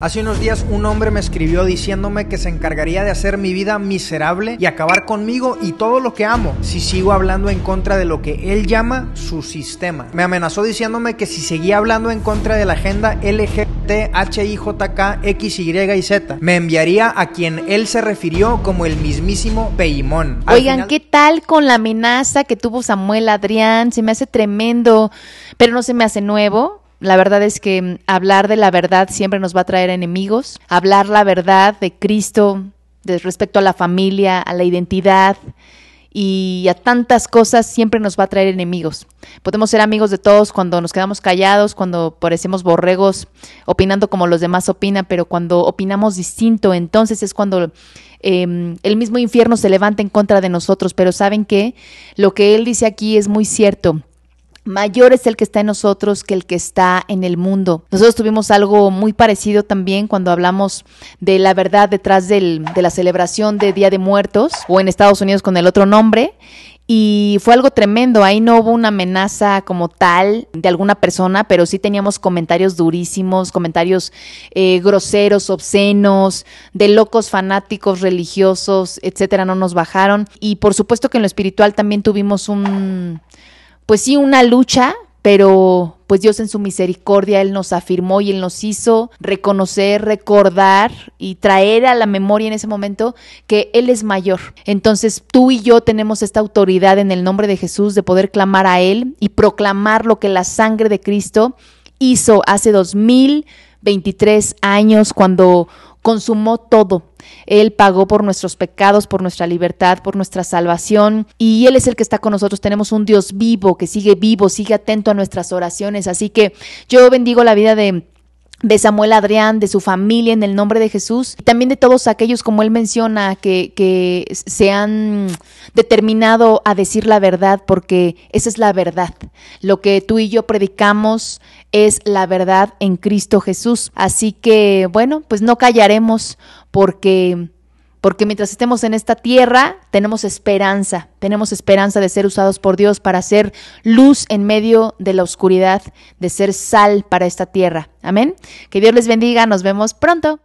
Hace unos días un hombre me escribió diciéndome que se encargaría de hacer mi vida miserable y acabar conmigo y todo lo que amo si sigo hablando en contra de lo que él llama su sistema. Me amenazó diciéndome que si seguía hablando en contra de la agenda LGT, HIJK, y me enviaría a quien él se refirió como el mismísimo Peimón. Oigan, ¿qué tal con la amenaza que tuvo Samuel Adrián? Se me hace tremendo, pero no se me hace nuevo la verdad es que mm, hablar de la verdad siempre nos va a traer enemigos. Hablar la verdad de Cristo respecto a la familia, a la identidad y a tantas cosas siempre nos va a traer enemigos. Podemos ser amigos de todos cuando nos quedamos callados, cuando parecemos borregos opinando como los demás opinan, pero cuando opinamos distinto, entonces es cuando em, el mismo infierno se levanta en contra de nosotros. Pero saben que lo que él dice aquí es muy cierto mayor es el que está en nosotros que el que está en el mundo. Nosotros tuvimos algo muy parecido también cuando hablamos de la verdad detrás de la celebración de Día de Muertos o en Estados Unidos con el otro nombre. Y fue algo tremendo, ahí no hubo una amenaza como tal de alguna persona, pero sí teníamos comentarios durísimos, comentarios eh, groseros, obscenos, de locos fanáticos religiosos, etcétera, no nos bajaron. Y por supuesto que en lo espiritual también tuvimos un, pues sí, una lucha, pero pues Dios en su misericordia, Él nos afirmó y Él nos hizo reconocer, recordar y traer a la memoria en ese momento que Él es mayor. Entonces tú y yo tenemos esta autoridad en el nombre de Jesús de poder clamar a Él y proclamar lo que la sangre de Cristo hizo hace dos mil años cuando consumó todo. Él pagó por nuestros pecados, por nuestra libertad, por nuestra salvación, y Él es el que está con nosotros. Tenemos un Dios vivo, que sigue vivo, sigue atento a nuestras oraciones. Así que yo bendigo la vida de de Samuel Adrián, de su familia en el nombre de Jesús, y también de todos aquellos, como él menciona, que, que, se han determinado a decir la verdad, porque esa es la verdad. Lo que tú y yo predicamos es la verdad en Cristo Jesús. Así que, bueno, pues no callaremos porque porque mientras estemos en esta tierra tenemos esperanza, tenemos esperanza de ser usados por Dios para ser luz en medio de la oscuridad, de ser sal para esta tierra. Amén. Que Dios les bendiga, nos vemos pronto.